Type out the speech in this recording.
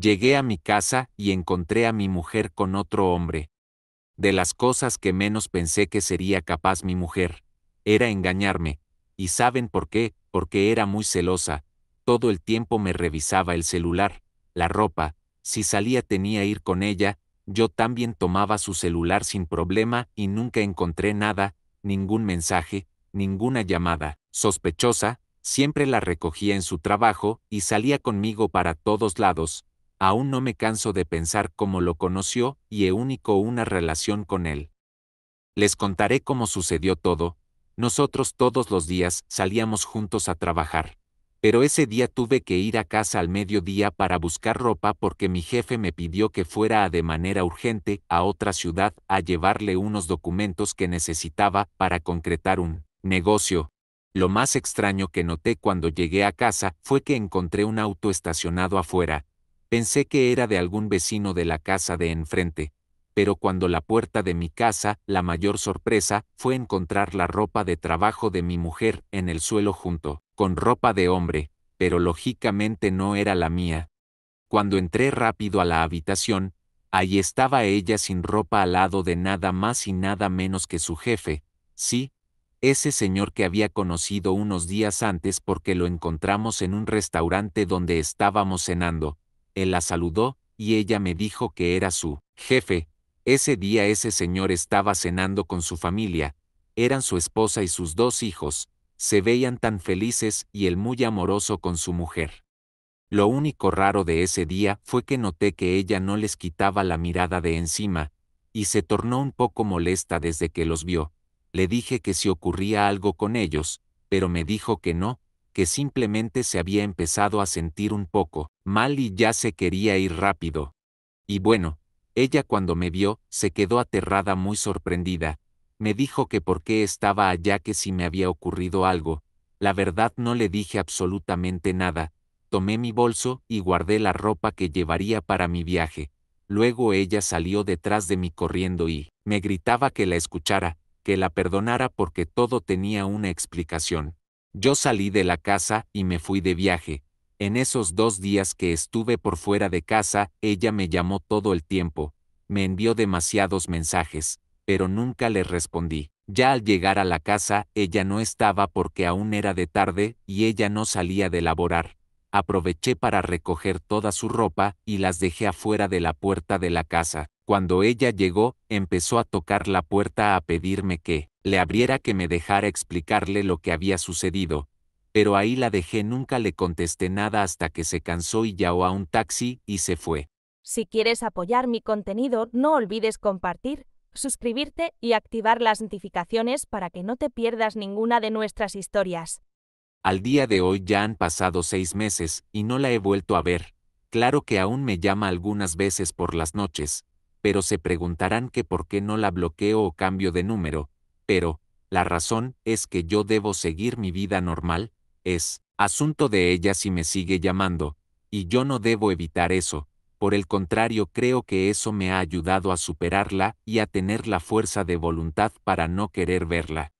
Llegué a mi casa y encontré a mi mujer con otro hombre. De las cosas que menos pensé que sería capaz mi mujer, era engañarme. ¿Y saben por qué? Porque era muy celosa. Todo el tiempo me revisaba el celular, la ropa, si salía tenía ir con ella, yo también tomaba su celular sin problema y nunca encontré nada, ningún mensaje, ninguna llamada. Sospechosa, siempre la recogía en su trabajo y salía conmigo para todos lados, aún no me canso de pensar cómo lo conoció y he único una relación con él. Les contaré cómo sucedió todo. Nosotros todos los días salíamos juntos a trabajar. Pero ese día tuve que ir a casa al mediodía para buscar ropa porque mi jefe me pidió que fuera de manera urgente a otra ciudad a llevarle unos documentos que necesitaba para concretar un negocio. Lo más extraño que noté cuando llegué a casa fue que encontré un auto estacionado afuera, Pensé que era de algún vecino de la casa de enfrente, pero cuando la puerta de mi casa, la mayor sorpresa fue encontrar la ropa de trabajo de mi mujer en el suelo junto, con ropa de hombre, pero lógicamente no era la mía. Cuando entré rápido a la habitación, ahí estaba ella sin ropa al lado de nada más y nada menos que su jefe, sí, ese señor que había conocido unos días antes porque lo encontramos en un restaurante donde estábamos cenando, él la saludó, y ella me dijo que era su jefe. Ese día ese señor estaba cenando con su familia, eran su esposa y sus dos hijos, se veían tan felices y él muy amoroso con su mujer. Lo único raro de ese día fue que noté que ella no les quitaba la mirada de encima, y se tornó un poco molesta desde que los vio. Le dije que si ocurría algo con ellos, pero me dijo que no, que simplemente se había empezado a sentir un poco mal y ya se quería ir rápido. Y bueno, ella cuando me vio, se quedó aterrada muy sorprendida, me dijo que por qué estaba allá que si me había ocurrido algo, la verdad no le dije absolutamente nada, tomé mi bolso y guardé la ropa que llevaría para mi viaje. Luego ella salió detrás de mí corriendo y me gritaba que la escuchara, que la perdonara porque todo tenía una explicación. Yo salí de la casa y me fui de viaje. En esos dos días que estuve por fuera de casa, ella me llamó todo el tiempo, me envió demasiados mensajes, pero nunca le respondí. Ya al llegar a la casa, ella no estaba porque aún era de tarde y ella no salía de laborar. Aproveché para recoger toda su ropa y las dejé afuera de la puerta de la casa. Cuando ella llegó, empezó a tocar la puerta a pedirme que le abriera que me dejara explicarle lo que había sucedido, pero ahí la dejé, nunca le contesté nada hasta que se cansó y llamó a un taxi y se fue. Si quieres apoyar mi contenido, no olvides compartir, suscribirte y activar las notificaciones para que no te pierdas ninguna de nuestras historias. Al día de hoy ya han pasado seis meses y no la he vuelto a ver. Claro que aún me llama algunas veces por las noches, pero se preguntarán que por qué no la bloqueo o cambio de número, pero, la razón es que yo debo seguir mi vida normal, es, asunto de ella si me sigue llamando, y yo no debo evitar eso, por el contrario creo que eso me ha ayudado a superarla y a tener la fuerza de voluntad para no querer verla.